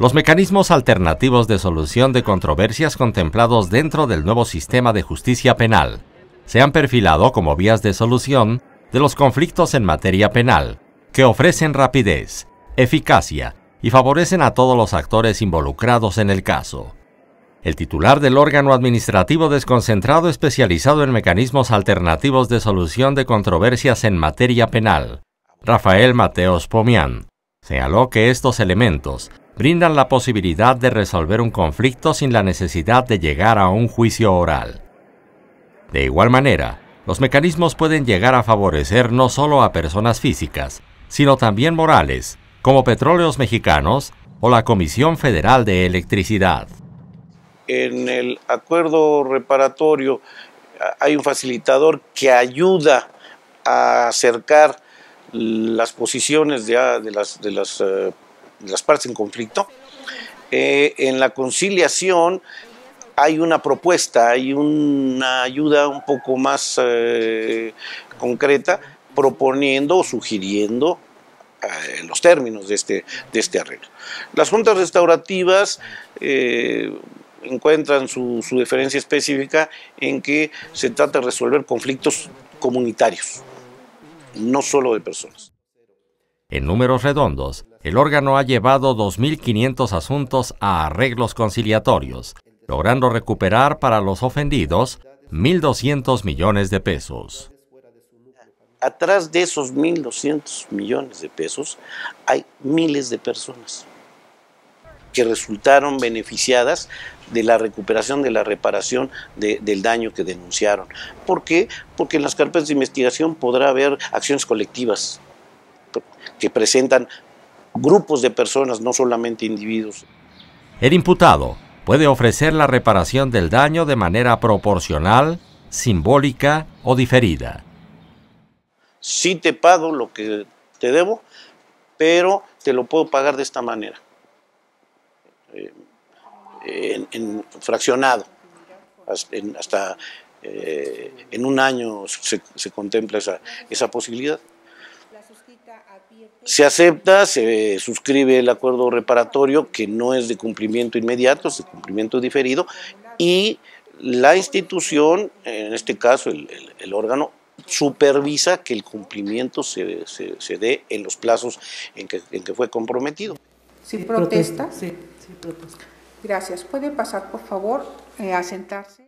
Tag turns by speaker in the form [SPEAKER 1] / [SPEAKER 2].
[SPEAKER 1] Los mecanismos alternativos de solución de controversias contemplados dentro del nuevo sistema de justicia penal se han perfilado como vías de solución de los conflictos en materia penal, que ofrecen rapidez, eficacia y favorecen a todos los actores involucrados en el caso. El titular del órgano administrativo desconcentrado especializado en mecanismos alternativos de solución de controversias en materia penal, Rafael Mateos Pomian, señaló que estos elementos brindan la posibilidad de resolver un conflicto sin la necesidad de llegar a un juicio oral. De igual manera, los mecanismos pueden llegar a favorecer no solo a personas físicas, sino también morales, como Petróleos Mexicanos o la Comisión Federal de Electricidad.
[SPEAKER 2] En el acuerdo reparatorio hay un facilitador que ayuda a acercar las posiciones de, las, de eh, las partes en conflicto, eh, en la conciliación hay una propuesta, hay una ayuda un poco más eh, concreta proponiendo o sugiriendo eh, los términos de este, de este arreglo. Las juntas restaurativas encuentran su, su diferencia específica en que se trata de resolver conflictos comunitarios, no solo de personas.
[SPEAKER 1] En números redondos, el órgano ha llevado 2.500 asuntos a arreglos conciliatorios, logrando recuperar para los ofendidos 1.200 millones de pesos.
[SPEAKER 2] Atrás de esos 1.200 millones de pesos hay miles de personas que resultaron beneficiadas de la recuperación, de la reparación del daño que denunciaron. ¿Por qué? Porque en las carpetas de investigación podrá haber acciones colectivas que presentan grupos de personas, no solamente individuos.
[SPEAKER 1] El imputado puede ofrecer la reparación del daño de manera proporcional, simbólica o diferida.
[SPEAKER 2] Sí te pago lo que te debo, pero te lo puedo pagar de esta manera, eh, en, fraccionado, hasta, eh, en, un año se, contempla esa, esa posibilidad. Se acepta, se suscribe el acuerdo reparatorio que no es de cumplimiento inmediato, es de cumplimiento diferido y la institución, en este caso el, órgano, supervisa que el cumplimiento se, dé en los plazos en que, fue comprometido. ¿Sin protesta? Sí, protesta. Gracias. ¿Puede pasar, por favor, eh, a sentarse?